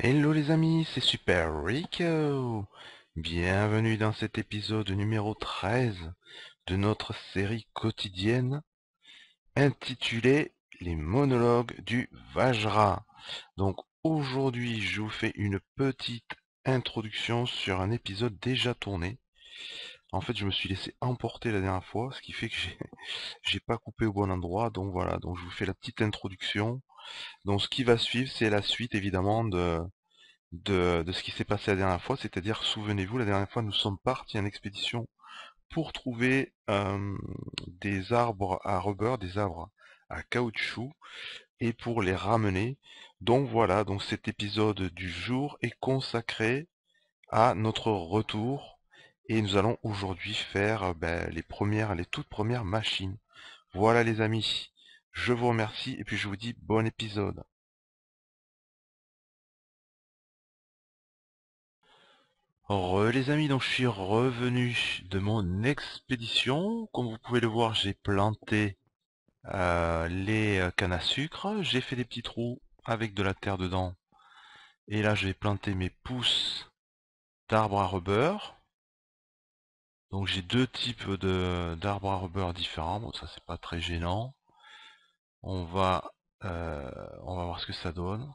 Hello les amis, c'est Super Rico Bienvenue dans cet épisode numéro 13 de notre série quotidienne intitulée Les monologues du Vajra. Donc aujourd'hui je vous fais une petite introduction sur un épisode déjà tourné. En fait je me suis laissé emporter la dernière fois, ce qui fait que j'ai pas coupé au bon endroit, donc voilà, donc je vous fais la petite introduction donc ce qui va suivre, c'est la suite évidemment de, de, ce qui s'est passé la dernière fois, c'est-à-dire, souvenez-vous, la dernière fois nous sommes partis en expédition pour trouver des arbres à rubber, des arbres à caoutchouc, et pour les ramener. Donc voilà, donc cet épisode du jour est consacré à notre retour, et nous allons aujourd'hui faire ben, les premières, les toutes premières machines. Voilà les amis, je vous remercie et puis je vous dis bon épisode. Re les amis, donc je suis revenu de mon expédition. Comme vous pouvez le voir, j'ai planté euh, les euh, cannes à sucre. J'ai fait des petits trous avec de la terre dedans. Et là, je vais planter mes pousses d'arbres à rebeur. Donc j'ai deux types d'arbres à rebeur différents. Bon, ça c'est pas très gênant. On va, euh, on va voir ce que ça donne.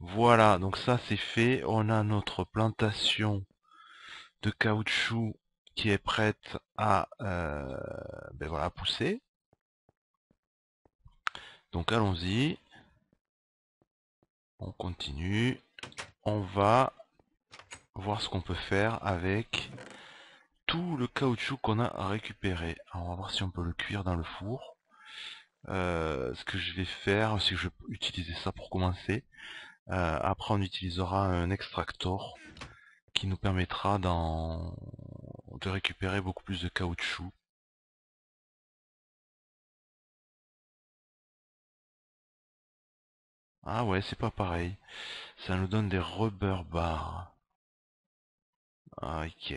Voilà, donc ça c'est fait. On a notre plantation de caoutchouc qui est prête à, euh, ben voilà, pousser. Donc allons-y. On continue. On va voir ce qu'on peut faire avec tout le caoutchouc qu'on a à récupérer. Alors, on va voir si on peut le cuire dans le four. Euh, ce que je vais faire, c'est que je vais utiliser ça pour commencer. Euh, après, on utilisera un extractor qui nous permettra de récupérer beaucoup plus de caoutchouc. Ah ouais, c'est pas pareil. Ça nous donne des rubber bars. ok.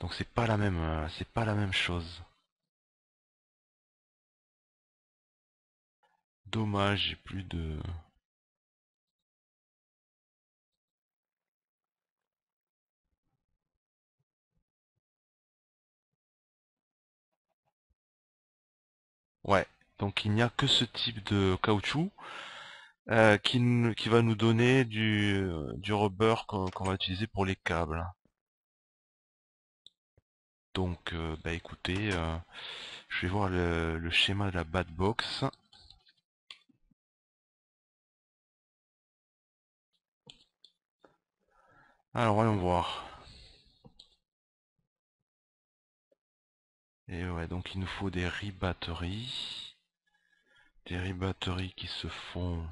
Donc c'est pas la même, euh, c'est pas la même chose. Dommage, j'ai plus de... Ouais, donc il n'y a que ce type de caoutchouc euh, qui, va nous donner du, du rubber qu'on va utiliser pour les câbles. Donc, euh, bah écoutez, euh, je vais voir le, schéma de la bad box. Alors, allons voir. Et ouais, donc il nous faut des ribatteries. Des ribatteries qui se font...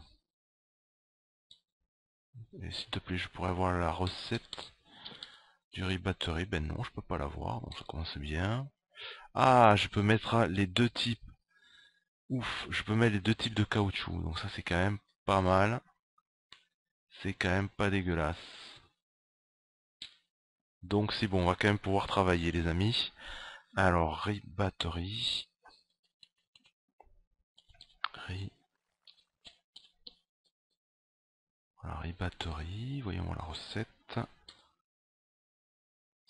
Et s'il te plaît, je pourrais avoir la recette. Durée batterie, ben non, je peux pas l'avoir. donc ça commence bien. Ah, je peux mettre ah, les deux types. Ouf, je peux mettre les deux types de caoutchouc. Donc ça, c'est quand même pas mal. C'est quand même pas dégueulasse. Donc c'est bon, on va quand même pouvoir travailler, les amis. Alors, re-batterie. Voyons la recette.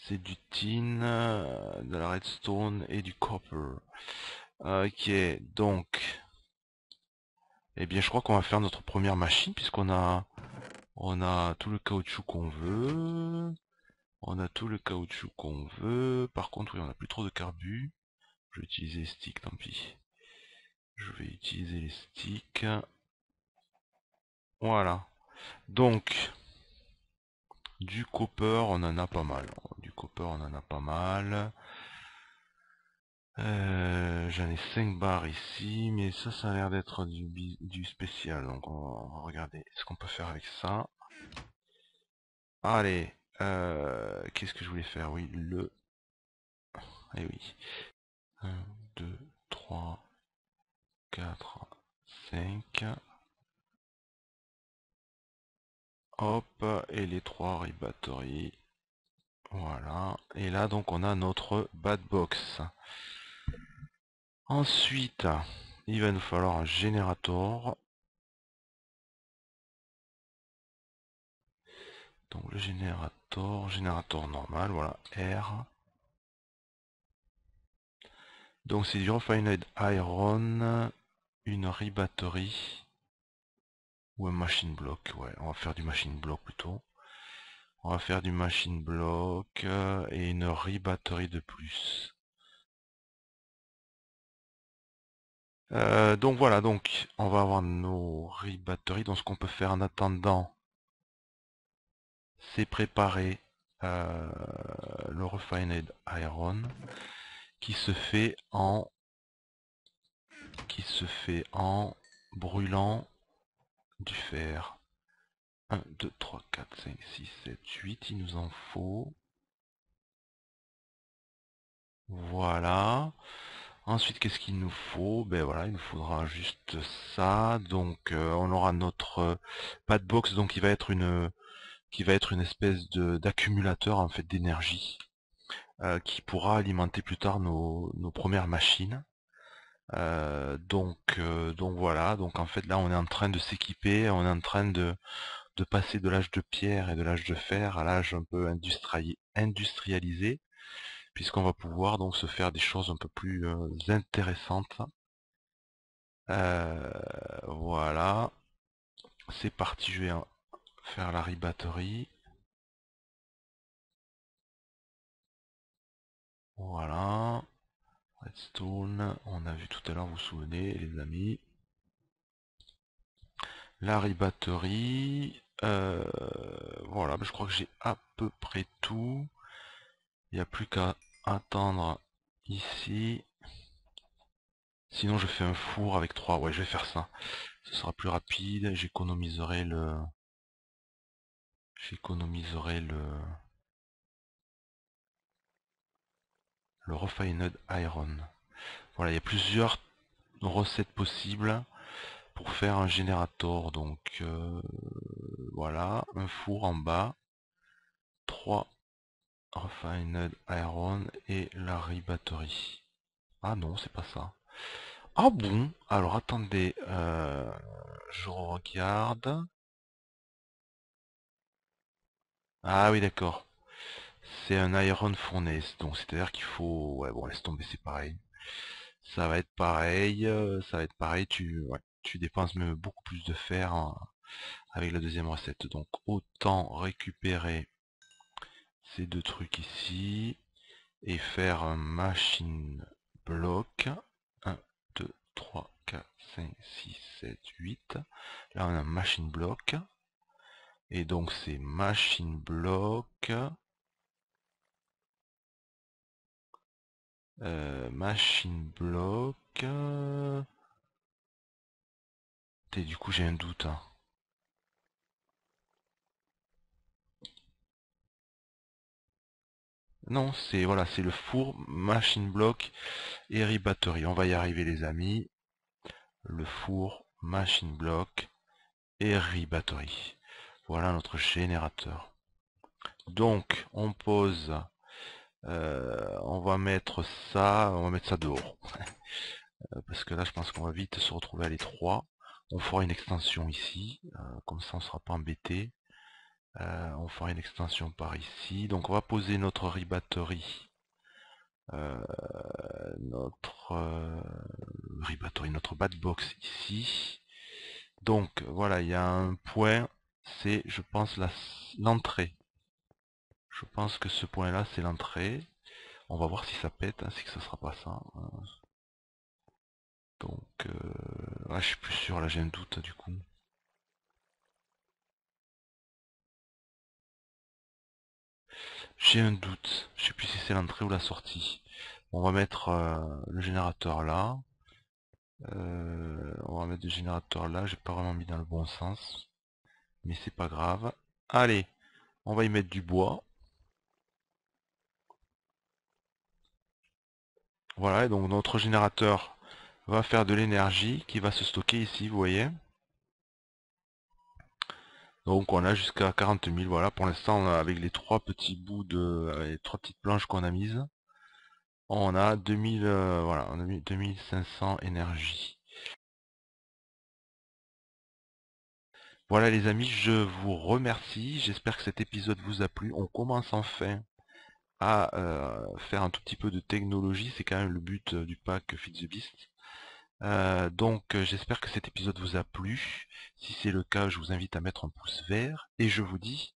C'est du tin, euh, de la redstone et du copper. Euh, ok, donc... Eh bien, je crois qu'on va faire notre première machine, puisqu'on a... On a tout le caoutchouc qu'on veut. On a tout le caoutchouc qu'on veut. Par contre, oui, on n'a plus trop de carbu. Je vais utiliser les sticks, tant pis. Je vais utiliser les sticks. Voilà. Donc, du copper, on en a pas mal. Du copper, on en a pas mal. Euh, J'en ai 5 barres ici, mais ça, ça a l'air d'être du, du, spécial. Donc, on va regarder ce qu'on peut faire avec ça. Allez, euh, qu'est-ce que je voulais faire Oui, le... Eh oui. 1, 2, 3, 4, 5... Hop, et les trois ribatteries Voilà. Et là, donc, on a notre bad box. Ensuite, il va nous falloir un générateur. Donc, le générateur, générateur normal, voilà, R. Donc, c'est du refined iron, une ribatterie ou un machine block, ouais. On va faire du machine block plutôt. On va faire du machine block euh, et une re-batterie de plus. Euh, donc voilà, donc on va avoir nos rebatteries. Donc ce qu'on peut faire en attendant, c'est préparer euh, le refined iron qui se fait en qui se fait en brûlant du fer. 1, 2, 3, 4, 5, 6, 7, 8, il nous en faut. Voilà. Ensuite, qu'est-ce qu'il nous faut Ben voilà, il nous faudra juste ça. Donc, euh, on aura notre euh, padbox pad box, donc qui va être une qui va être une espèce d'accumulateur en fait d'énergie euh, qui pourra alimenter plus tard nos premières machines. Euh, donc, euh, donc voilà, donc en fait là on est en train de s'équiper, on est en train de, de passer de l'âge de pierre et de l'âge de fer à l'âge un peu industrialisé, puisqu'on va pouvoir donc se faire des choses un peu plus euh, intéressantes. voilà, c'est parti, je vais faire la ribatterie. Voilà. Stone, on a vu tout à l'heure, vous vous souvenez, les amis. La ribatterie. Euh, voilà, je crois que j'ai à peu près tout. Il n'y a plus qu'à attendre ici. Sinon je fais un four avec trois. Ouais, je vais faire ça. Ce sera plus rapide. J'économiserai le... J'économiserai le... le refined iron. Voilà, il y a plusieurs recettes possibles pour faire un générateur. Donc euh, voilà, un four en bas, 3 refined iron et la ribattery. Ah non, c'est pas ça. Ah bon Alors attendez, euh, je regarde. Ah oui, d'accord c'est un iron furnace, donc c'est-à-dire qu'il faut... Ouais, bon, laisse tomber, c'est pareil. Ça va être pareil, euh, ça va être pareil, tu, tu dépenses même beaucoup plus de fer avec la deuxième recette. Donc autant récupérer ces deux trucs ici, et faire un machine block. 1, 2, 3, 4, 5, 6, 7, 8. Là on a machine block. Et donc c'est machine block. Euh, machine block. Euh. Et du coup j'ai un doute. Hein. Non, c'est voilà, c'est le four, machine block et ribatterie. On va y arriver les amis. Le four, machine block et ribatterie. Voilà notre générateur. Donc on pose euh, on va mettre ça, on va mettre ça dehors. Euh, parce que là, je pense qu'on va vite se retrouver à l'étroit. On fera une extension ici, euh, comme ça on sera pas embêté. on fera une extension par ici. Donc on va poser notre ribatterie. notre ribatterie, notre bat box ici. Donc voilà, il y a un point, c'est je pense l'entrée je pense que ce point là c'est l'entrée. On va voir si ça pète, ainsi hein, que ne sera pas ça. Hein. Donc euh, je suis plus sûr, là j'ai un doute du coup. J'ai un doute, je sais plus si c'est l'entrée ou la sortie. on va mettre euh, le générateur là. Euh, on va mettre le générateur là, j'ai pas vraiment mis dans le bon sens. Mais c'est pas grave. Allez, on va y mettre du bois. Voilà, et donc notre générateur va faire de l'énergie qui va se stocker ici, vous voyez. Donc on a jusqu'à 40 000, voilà, pour l'instant avec les trois petits bouts de, euh, les trois petites planches qu'on a mises, on a 2000, euh, voilà, 2500 énergie. Voilà les amis, je vous remercie, j'espère que cet épisode vous a plu, on commence enfin à euh, faire un tout petit peu de technologie, c'est quand même le but euh, du pack Fit the Beast. Euh, donc j'espère que cet épisode vous a plu, si c'est le cas je vous invite à mettre un pouce vert, et je vous dis